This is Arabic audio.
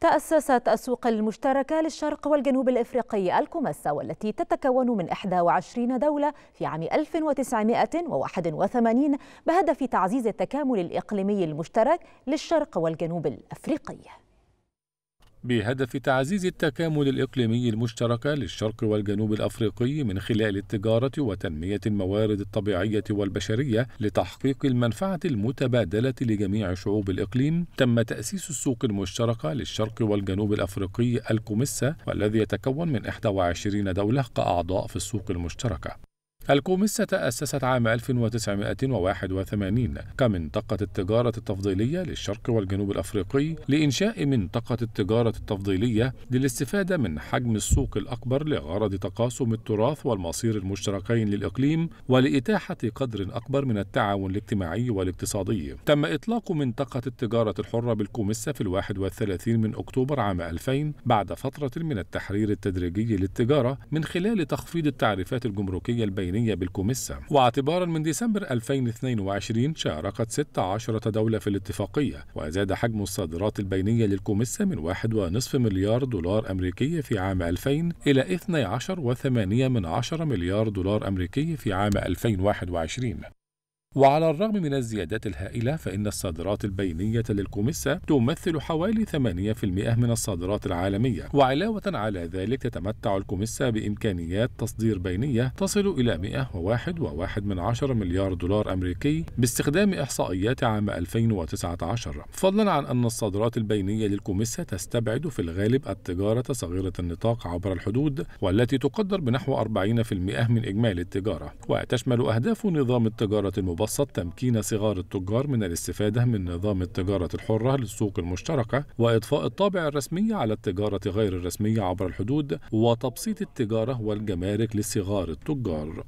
تأسست السوق المشتركة للشرق والجنوب الإفريقي الكوماسا والتي تتكون من 21 دولة في عام 1981 بهدف تعزيز التكامل الإقليمي المشترك للشرق والجنوب الإفريقي بهدف تعزيز التكامل الإقليمي المشترك للشرق والجنوب الأفريقي من خلال التجارة وتنمية الموارد الطبيعية والبشرية لتحقيق المنفعة المتبادلة لجميع شعوب الإقليم، تم تأسيس السوق المشتركة للشرق والجنوب الأفريقي الكوميسا والذي يتكون من 21 دولة كأعضاء في السوق المشتركة. الكوميسة تأسست عام 1981 كمنطقة التجارة التفضيلية للشرق والجنوب الأفريقي لإنشاء منطقة التجارة التفضيلية للاستفادة من حجم السوق الأكبر لغرض تقاسم التراث والمصير المشتركين للإقليم ولإتاحة قدر أكبر من التعاون الاجتماعي والاقتصادي. تم إطلاق منطقة التجارة الحرة بالكوميسة في 31 من أكتوبر عام 2000 بعد فترة من التحرير التدريجي للتجارة من خلال تخفيض التعريفات الجمركية البينية العسكرية بالكوميسا واعتبارا من ديسمبر 2022 شاركت 16 دولة في الاتفاقية وزاد حجم الصادرات البينية للكوميسا من 1.5 مليار دولار أمريكي في عام 2000 إلى 12.8 مليار دولار أمريكي في عام 2021 وعلى الرغم من الزيادات الهائلة فإن الصادرات البينية للكوميسا تمثل حوالي 8% من الصادرات العالمية وعلاوة على ذلك تتمتع الكوميسا بإمكانيات تصدير بينية تصل إلى 101.1 من عشر مليار دولار أمريكي باستخدام إحصائيات عام 2019 فضلا عن أن الصادرات البينية للكوميسا تستبعد في الغالب التجارة صغيرة النطاق عبر الحدود والتي تقدر بنحو 40% من إجمالي التجارة وتشمل أهداف نظام التجارة المباشرة المبسط تمكين صغار التجار من الاستفادة من نظام التجارة الحرة للسوق المشتركة وإضفاء الطابع الرسمي على التجارة غير الرسمية عبر الحدود وتبسيط التجارة والجمارك لصغار التجار